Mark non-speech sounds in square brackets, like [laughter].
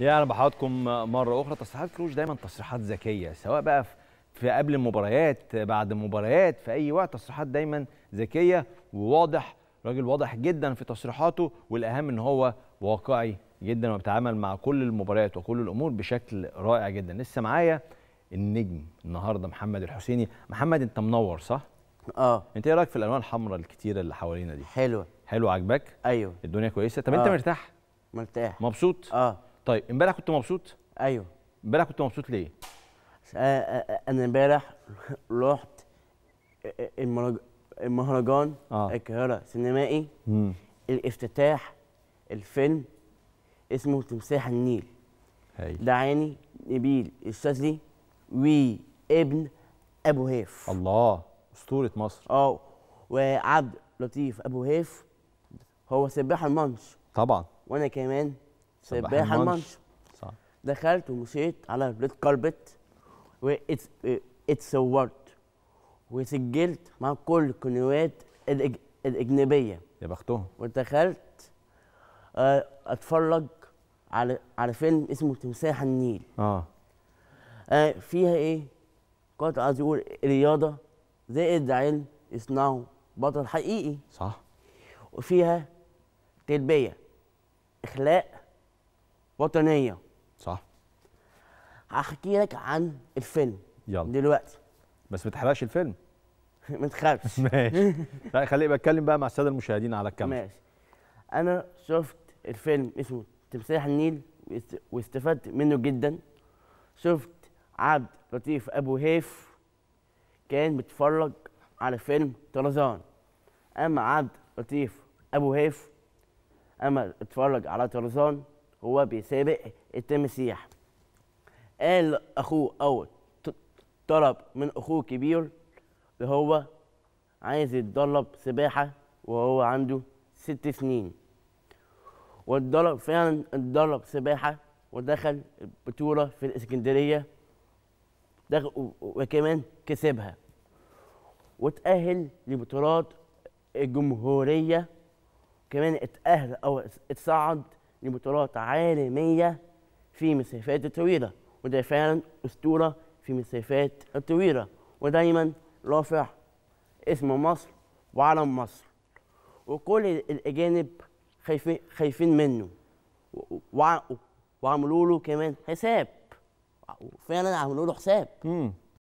يا اهلا بحضراتكم مره اخرى تصريحات كروش دايما تصريحات ذكيه سواء بقى في قبل المباريات بعد المباريات في اي وقت تصريحات دايما ذكيه وواضح راجل واضح جدا في تصريحاته والاهم ان هو واقعي جدا وبيتعامل مع كل المباريات وكل الامور بشكل رائع جدا لسه معايا النجم النهارده محمد الحسيني محمد انت منور صح اه انت ايه رايك في الالوان الحمراء الكتيره اللي حوالينا دي حلوه حلو عجبك ايوه الدنيا كويسه طب آه. انت مرتاح مرتاح مبسوط اه طيب امبارح كنت مبسوط ايوه امبارح كنت مبسوط ليه آه، آه، آه، انا امبارح [laughs] رحت المهرجان آه. القاهره سينمائي مم. الافتتاح الفيلم اسمه تمساح النيل هاي. دعاني نبيل الشاذلي وابن ابو هيف الله اسطوره مصر اه وعبد لطيف ابو هيف هو سباح المانش طبعا وانا كمان سباح المنش صح دخلت ومشيت على البليد كاربت واتصورت وسجلت مع كل القنوات الاجنبيه يا بختهم ودخلت آه، اتفرج على على فيلم اسمه تمساح النيل اه, آه فيها ايه كنت عايز اقول رياضه زائد علم يصنعوا بطل حقيقي صح وفيها تربيه اخلاق وطنيه صح هحكي لك عن الفيلم يلا دلوقتي بس ما تحرقش الفيلم [laughs] ما تخافش [laughs] ماشي لا خليني بتكلم بقى مع الساده المشاهدين على الكاميرا ماشي انا شفت الفيلم اسمه تمساح النيل واستفدت منه جدا شفت عبد لطيف ابو هيف كان بيتفرج على فيلم طرزان اما عبد لطيف ابو هيف اما اتفرج على طرزان هو بيسابق التمسيح قال اخوه او طلب من اخوه الكبير اللي هو عايز يتدرب سباحه وهو عنده ست سنين واتدرب فعلا اتدرب سباحه ودخل بطوله في الاسكندريه وكمان كسبها وتأهل لبطولات الجمهورية كمان اتأهل أو اتصعد لبطولات عالمية في مسافات الطويلة وده فعلا أسطورة في مسافات الطويلة ودايما رافع اسم مصر وعلم مصر وكل الأجانب خايفين خايفين منه وعملوا له كمان حساب فعلا عملوا له حساب